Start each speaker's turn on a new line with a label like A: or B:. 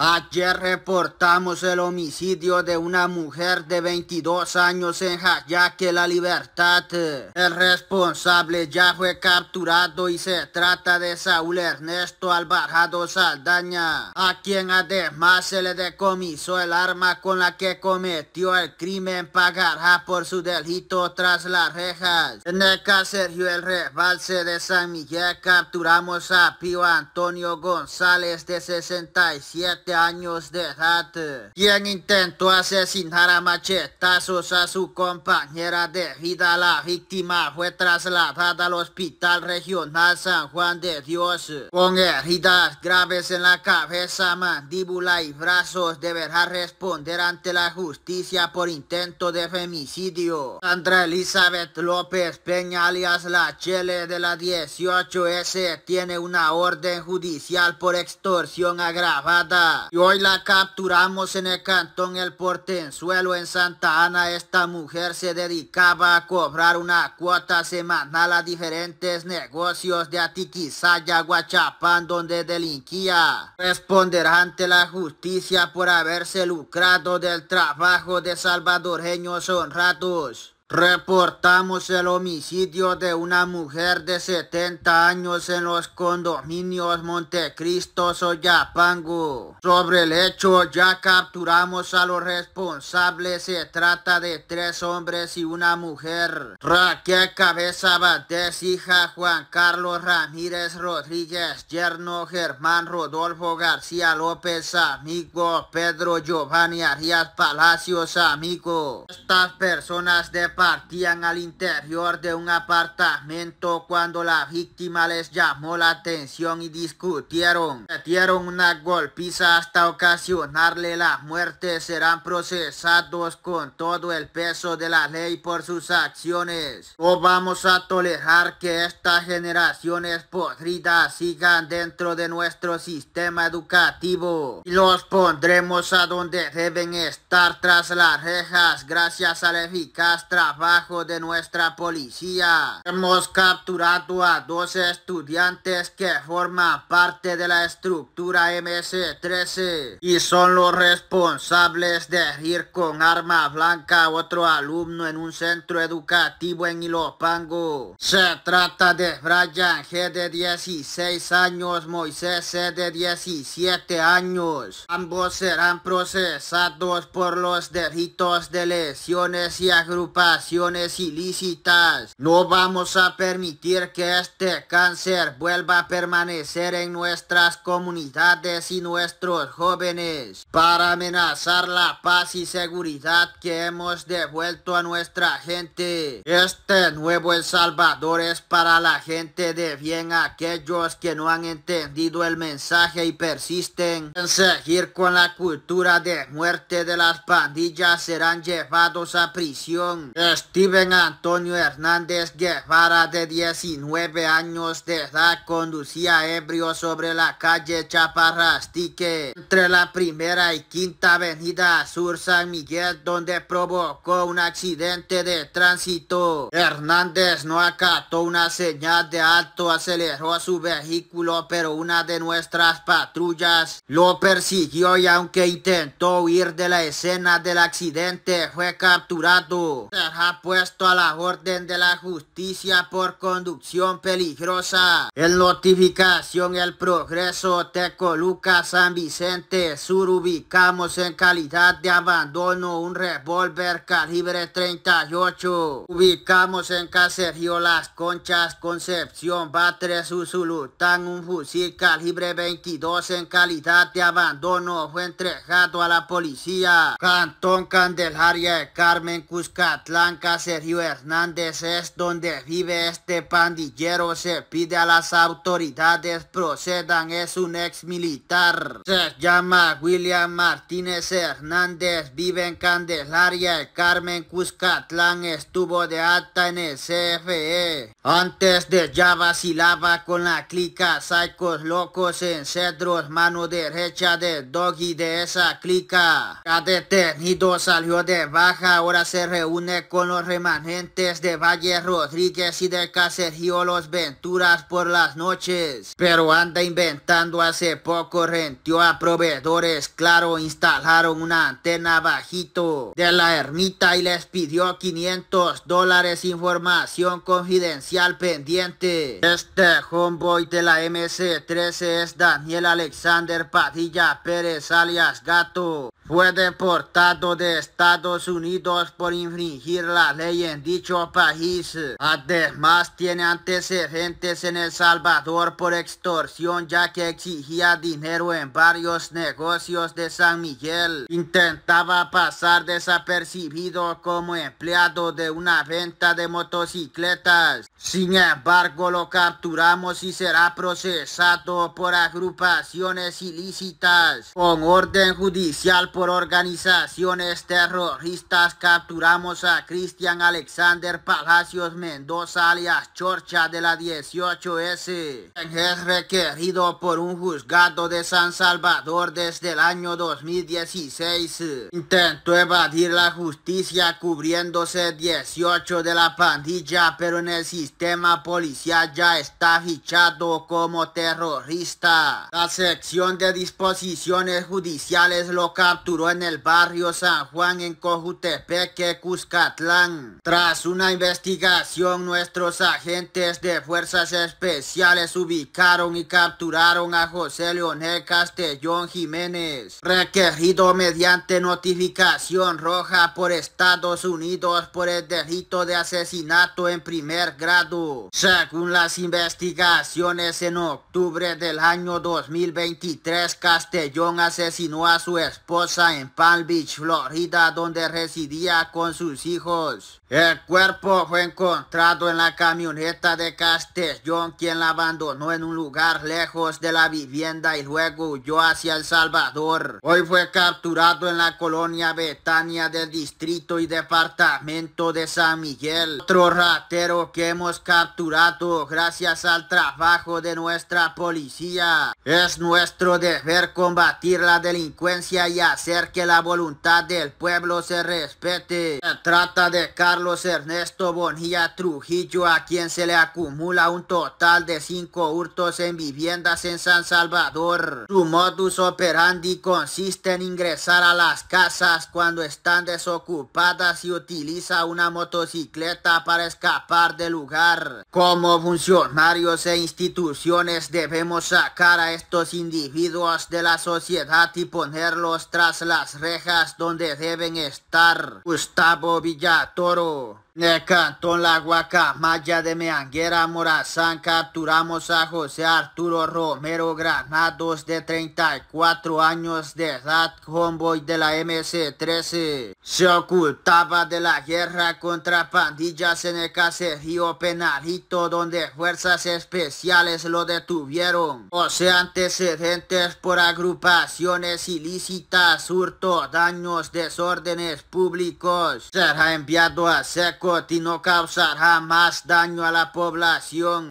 A: Ayer reportamos el homicidio de una mujer de 22 años en Jayaque, La Libertad. El responsable ya fue capturado y se trata de Saúl Ernesto Alvarado Saldaña, a quien además se le decomisó el arma con la que cometió el crimen pagará por su delito tras las rejas. En el caserío El Rebalse de San Miguel capturamos a Pío Antonio González de 67 años de edad, quien intentó asesinar a machetazos a su compañera de vida. La víctima fue trasladada al Hospital Regional San Juan de Dios con heridas graves en la cabeza, mandíbula y brazos. Deberá responder ante la justicia por intento de femicidio. Andrea Elizabeth López Peña, alias La Chele de la 18S, tiene una orden judicial por extorsión agravada y hoy la capturamos en el cantón El Portenzuelo en Santa Ana. Esta mujer se dedicaba a cobrar una cuota semanal a diferentes negocios de Atiquizaya, Guachapán, donde delinquía. Responder ante la justicia por haberse lucrado del trabajo de salvadoreños honrados. Reportamos el homicidio de una mujer de 70 años en los condominios Montecristo Soyapango. Sobre el hecho ya capturamos a los responsables. Se trata de tres hombres y una mujer. Raquel Cabeza Valdés, hija Juan Carlos Ramírez Rodríguez, yerno Germán Rodolfo García López, amigo Pedro Giovanni Arias Palacios, amigo. Estas personas de partían al interior de un apartamento cuando la víctima les llamó la atención y discutieron. Metieron una golpiza hasta ocasionarle la muerte. Serán procesados con todo el peso de la ley por sus acciones. O vamos a tolerar que estas generaciones podridas sigan dentro de nuestro sistema educativo. los pondremos a donde deben estar tras las rejas gracias al eficaz trabajo abajo de nuestra policía. Hemos capturado a dos estudiantes que forman parte de la estructura MS-13 y son los responsables de ir con arma blanca a otro alumno en un centro educativo en Ilopango. Se trata de Brian G de 16 años, Moisés C de 17 años. Ambos serán procesados por los delitos de lesiones y agrupación ilícitas. No vamos a permitir que este cáncer vuelva a permanecer en nuestras comunidades y nuestros jóvenes para amenazar la paz y seguridad que hemos devuelto a nuestra gente. Este nuevo El Salvador es para la gente de bien aquellos que no han entendido el mensaje y persisten en seguir con la cultura de muerte de las pandillas serán llevados a prisión. Steven Antonio Hernández Guevara, de 19 años de edad, conducía ebrio sobre la calle Chaparrastique, entre la primera y quinta avenida Sur San Miguel, donde provocó un accidente de tránsito. Hernández no acató una señal de alto, aceleró su vehículo, pero una de nuestras patrullas lo persiguió y aunque intentó huir de la escena del accidente, fue capturado ha puesto a la orden de la justicia por conducción peligrosa. En notificación El Progreso, Tecoluca, San Vicente Sur, ubicamos en calidad de abandono un revólver calibre 38. Ubicamos en Caserío Las Conchas, Concepción, Batres, Usulután, un fusil calibre 22 en calidad de abandono fue entregado a la policía. Cantón Candelaria, Carmen, Cuscatlán. Blanca, Sergio Hernández, es donde vive este pandillero. Se pide a las autoridades procedan, es un ex militar. Se llama William Martínez Hernández, vive en Candelaria, el Carmen Cuscatlán, estuvo de alta en el CFE. Antes de ya vacilaba con la clica, Psychos locos en cedros, mano derecha de doggy de esa clica. Ha detenido, salió de baja, ahora se reúne con los remanentes de Valle Rodríguez y de caserío Los Venturas por las noches, pero anda inventando hace poco rentió a proveedores, claro, instalaron una antena bajito de la ermita y les pidió 500 dólares información confidencial pendiente. Este homeboy de la MC13 es Daniel Alexander Padilla Pérez alias Gato, fue deportado de Estados Unidos por infringir la ley en dicho país. Además, tiene antecedentes en El Salvador por extorsión ya que exigía dinero en varios negocios de San Miguel. Intentaba pasar desapercibido como empleado de una venta de motocicletas. Sin embargo, lo capturamos y será procesado por agrupaciones ilícitas. Con orden judicial por organizaciones terroristas, capturamos a Cristian Alexander Palacios Mendoza, alias Chorcha de la 18S. Es requerido por un juzgado de San Salvador desde el año 2016. Intentó evadir la justicia cubriéndose 18 de la pandilla, pero en el sistema policial ya está fichado como terrorista. La sección de disposiciones judiciales lo capturó en el barrio San Juan en Cojutepeque, Cuscatlán. Tras una investigación, nuestros agentes de fuerzas especiales ubicaron y capturaron a José Leonel Castellón Jiménez, requerido mediante notificación roja por Estados Unidos por el delito de asesinato en primer grado según las investigaciones en octubre del año 2023, Castellón asesinó a su esposa en Palm Beach, Florida, donde residía con sus hijos. El cuerpo fue encontrado en la camioneta de Castellón, quien la abandonó en un lugar lejos de la vivienda y luego huyó hacia El Salvador. Hoy fue capturado en la colonia Betania del distrito y departamento de San Miguel. Otro ratero que hemos capturado gracias al trabajo de nuestra policía. Es nuestro deber combatir la delincuencia y hacer que la voluntad del pueblo se respete. Se trata de Carlos Ernesto Bonilla Trujillo a quien se le acumula un total de cinco hurtos en viviendas en San Salvador. Su modus operandi consiste en ingresar a las casas cuando están desocupadas y utiliza una motocicleta para escapar del lugar como funcionarios e instituciones debemos sacar a estos individuos de la sociedad y ponerlos tras las rejas donde deben estar. Gustavo Villatoro. En el Cantón La Huaca, de Meanguera, Morazán, capturamos a José Arturo Romero Granados de 34 años de edad, convoy de la MC-13. Se ocultaba de la guerra contra pandillas en el caserío Penalito, donde fuerzas especiales lo detuvieron. O sea, antecedentes por agrupaciones ilícitas, hurto, daños, desórdenes públicos. Será enviado a seco y no causar jamás daño a la población.